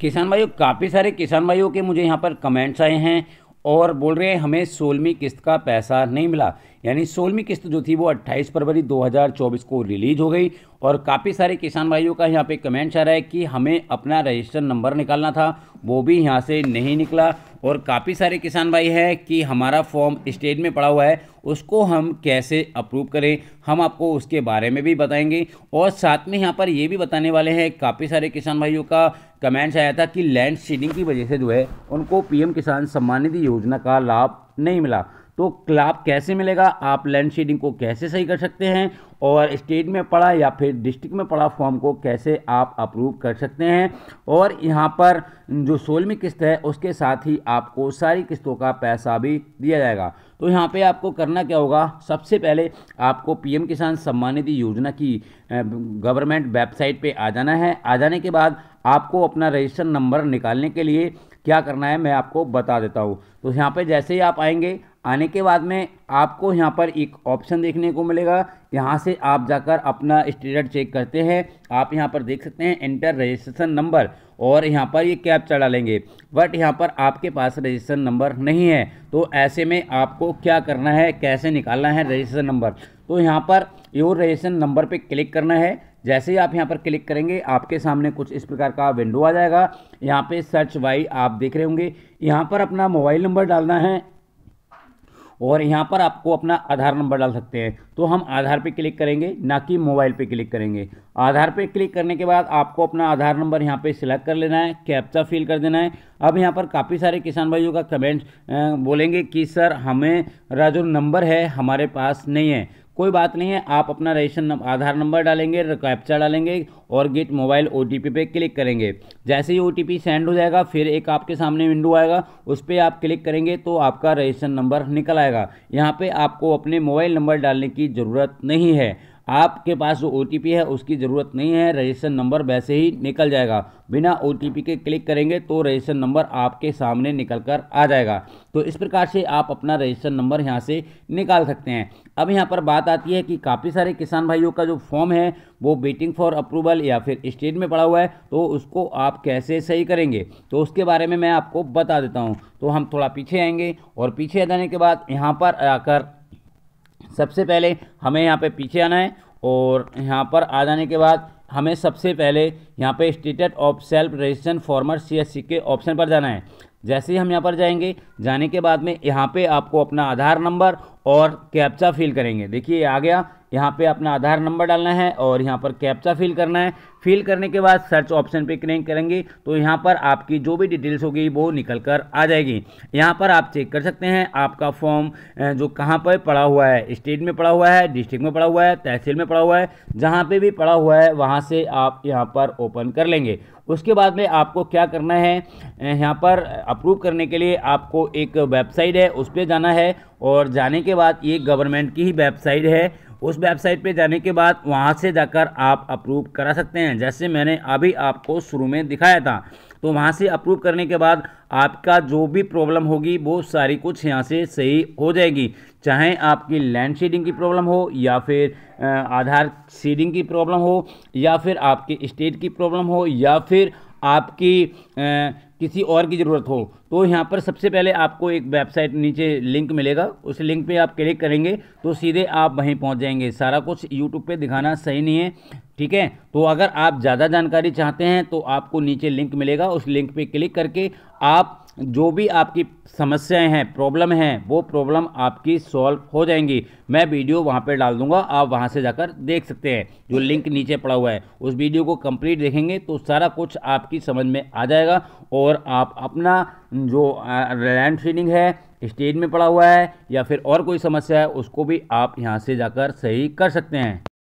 किसान भाइयों काफ़ी सारे किसान भाइयों के मुझे यहाँ पर कमेंट्स आए हैं और बोल रहे हैं हमें सोलहवीं किस्त का पैसा नहीं मिला यानी सोलहवीं किस्त जो थी वो 28 फरवरी 2024 को रिलीज हो गई और काफ़ी सारे किसान भाइयों का यहाँ पे कमेंट्स आ रहा है कि हमें अपना रजिस्टर नंबर निकालना था वो भी यहाँ से नहीं निकला और काफ़ी सारे किसान भाई हैं कि हमारा फॉर्म स्टेट में पड़ा हुआ है उसको हम कैसे अप्रूव करें हम आपको उसके बारे में भी बताएंगे और साथ में यहाँ पर ये भी बताने वाले हैं काफ़ी सारे किसान भाइयों का कमेंट्स आया था कि लैंड सीडिंग की वजह से जो है उनको पीएम किसान सम्मान निधि योजना का लाभ नहीं मिला तो लाभ कैसे मिलेगा आप लैंड शेडिंग को कैसे सही कर सकते हैं और स्टेट में पड़ा या फिर डिस्ट्रिक्ट में पड़ा फॉर्म को कैसे आप अप्रूव कर सकते हैं और यहाँ पर जो सोलहवीं किस्त है उसके साथ ही आपको सारी किस्तों का पैसा भी दिया जाएगा तो यहाँ पे आपको करना क्या होगा सबसे पहले आपको पीएम किसान सम्मान निधि योजना की गवर्नमेंट वेबसाइट पे आ जाना है आ जाने के बाद आपको अपना रजिस्टर नंबर निकालने के लिए क्या करना है मैं आपको बता देता हूँ तो यहाँ पे जैसे ही आप आएंगे आने के बाद में आपको यहाँ पर एक ऑप्शन देखने को मिलेगा यहाँ से आप जाकर अपना स्टेटस चेक करते हैं आप यहाँ पर देख सकते हैं एंटर रजिस्ट्रेशन नंबर और यहाँ पर ये यह चढ़ा लेंगे बट यहाँ पर आपके पास रजिस्ट्रेशन नंबर नहीं है तो ऐसे में आपको क्या करना है कैसे निकालना है रजिस्ट्रेशन नंबर तो यहाँ पर योर रजिस्ट्रेशन नंबर पर क्लिक करना है जैसे ही आप यहाँ पर क्लिक करेंगे आपके सामने कुछ इस प्रकार का विंडो आ जाएगा यहाँ पे सर्च वाई आप देख रहे होंगे यहाँ पर अपना मोबाइल नंबर डालना है और यहाँ पर आपको अपना आधार नंबर डाल सकते हैं तो हम आधार पे क्लिक करेंगे ना कि मोबाइल पे क्लिक करेंगे आधार पे क्लिक करने के बाद आपको अपना आधार नंबर यहाँ पे सिलेक्ट कर लेना है कैप्चा फिल कर देना है अब यहाँ पर काफ़ी सारे किसान भाइयों का कमेंट बोलेंगे कि सर हमें जो नंबर है हमारे पास नहीं है कोई बात नहीं है आप अपना रजिस्ट्रेशन नम, आधार नंबर डालेंगे कैप्चा डालेंगे और गेट मोबाइल ओ टी पे क्लिक करेंगे जैसे ही ओ सेंड हो जाएगा फिर एक आपके सामने विंडो आएगा उस पर आप क्लिक करेंगे तो आपका रजिस्ट्रेशन नंबर निकल आएगा यहाँ पर आपको अपने मोबाइल नंबर डालने की ज़रूरत नहीं है आपके पास जो ओ है उसकी ज़रूरत नहीं है रजिस्ट्रेशन नंबर वैसे ही निकल जाएगा बिना ओ के क्लिक करेंगे तो रजिस्ट्रेशन नंबर आपके सामने निकल कर आ जाएगा तो इस प्रकार से आप अपना रजिस्ट्रेशन नंबर यहाँ से निकाल सकते हैं अब यहाँ पर बात आती है कि काफ़ी सारे किसान भाइयों का जो फॉर्म है वो वेटिंग फॉर अप्रूवल या फिर स्टेट में पड़ा हुआ है तो उसको आप कैसे सही करेंगे तो उसके बारे में मैं आपको बता देता हूँ तो हम थोड़ा पीछे आएंगे और पीछे आ जाने के बाद यहाँ पर आकर सबसे पहले हमें यहाँ पे पीछे आना है और यहाँ पर आ जाने के बाद हमें सबसे पहले यहाँ पे status of self registration former C के ऑप्शन पर जाना है जैसे ही हम यहाँ पर जाएंगे जाने के बाद में यहाँ पे आपको अपना आधार नंबर और कैप्चा फिल करेंगे देखिए आ गया यहाँ पे अपना आधार नंबर डालना है और यहाँ पर कैप्चा फिल करना है फिल करने के बाद सर्च ऑप्शन पे क्लिक करेंगे तो यहाँ पर आपकी जो भी डिटेल्स होगी वो निकल कर आ जाएगी यहाँ पर आप चेक कर सकते हैं आपका फॉर्म जो कहाँ पर पड़ा हुआ है स्टेट में पड़ा हुआ है डिस्ट्रिक्ट में पड़ा हुआ है तहसील में पड़ा हुआ है जहाँ पर भी पड़ा हुआ है वहाँ से आप यहाँ पर ओपन कर लेंगे उसके बाद में आपको क्या करना है यहाँ पर अप्रूव करने के लिए आपको एक वेबसाइट है उस पर जाना है और जाने के बाद ये गवर्नमेंट की ही वेबसाइट है उस वेबसाइट पे जाने के बाद वहाँ से जाकर आप अप्रूव करा सकते हैं जैसे मैंने अभी आपको शुरू में दिखाया था तो वहाँ से अप्रूव करने के बाद आपका जो भी प्रॉब्लम होगी वो सारी कुछ यहाँ से सही हो जाएगी चाहे आपकी लैंड शेडिंग की प्रॉब्लम हो या फिर आधार शेडिंग की प्रॉब्लम हो या फिर आपके स्टेट की प्रॉब्लम हो या फिर आपकी किसी और की ज़रूरत हो तो यहाँ पर सबसे पहले आपको एक वेबसाइट नीचे लिंक मिलेगा उस लिंक पे आप क्लिक करेंगे तो सीधे आप वहीं पहुँच जाएंगे सारा कुछ यूट्यूब पे दिखाना सही नहीं है ठीक है तो अगर आप ज़्यादा जानकारी चाहते हैं तो आपको नीचे लिंक मिलेगा उस लिंक पे क्लिक करके आप जो भी आपकी समस्याएं हैं प्रॉब्लम हैं वो प्रॉब्लम आपकी सॉल्व हो जाएंगी मैं वीडियो वहां पर डाल दूंगा आप वहां से जाकर देख सकते हैं जो लिंक नीचे पड़ा हुआ है उस वीडियो को कंप्लीट देखेंगे तो सारा कुछ आपकी समझ में आ जाएगा और आप अपना जो लैंड सीडिंग है स्टेज में पड़ा हुआ है या फिर और कोई समस्या है उसको भी आप यहाँ से जाकर सही कर सकते हैं